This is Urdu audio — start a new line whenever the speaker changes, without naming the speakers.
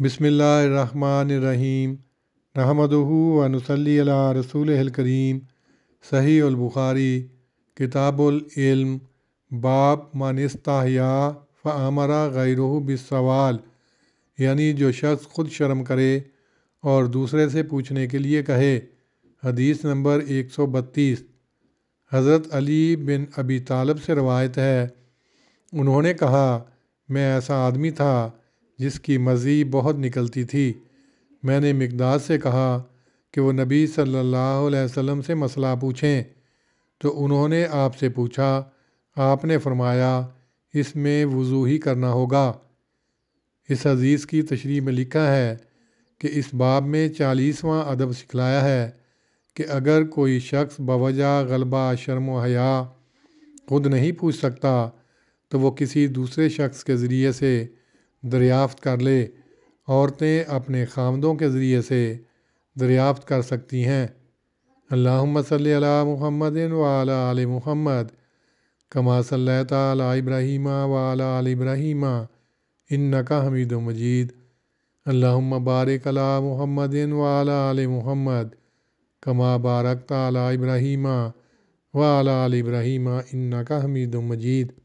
بسم اللہ الرحمن الرحیم رحمد و نسلی رسول الکریم صحیح البخاری کتاب العلم باب مانصح یا غیرہ بسوال یعنی جو شخص خود شرم کرے اور دوسرے سے پوچھنے کے لیے کہے حدیث نمبر ایک سو بتیس حضرت علی بن ابی طالب سے روایت ہے انہوں نے کہا میں ایسا آدمی تھا جس کی مزی بہت نکلتی تھی میں نے مقداد سے کہا کہ وہ نبی صلی اللہ علیہ وسلم سے مسئلہ پوچھیں تو انہوں نے آپ سے پوچھا آپ نے فرمایا اس میں وضو ہی کرنا ہوگا اس عزیز کی تشریح میں لکھا ہے کہ اس باب میں چالیسواں ادب سکھلایا ہے کہ اگر کوئی شخص بوجہ غلبہ شرم و حیا خود نہیں پوچھ سکتا تو وہ کسی دوسرے شخص کے ذریعے سے دریافت کر لے عورتیں اپنے خامدوں کے ذریعے سے دریافت کر سکتی ہیں اللہ صلی علی محمد و آل محمد کما صلی تعلّہ ابراہیمہ و لا علبرحیمہ انکا حمید و مجید المجید بارک علی محمد و آل محمد کما بارک تعلّہٰ ابراہیمہ و علبریمہ اِن کا حمید و مجید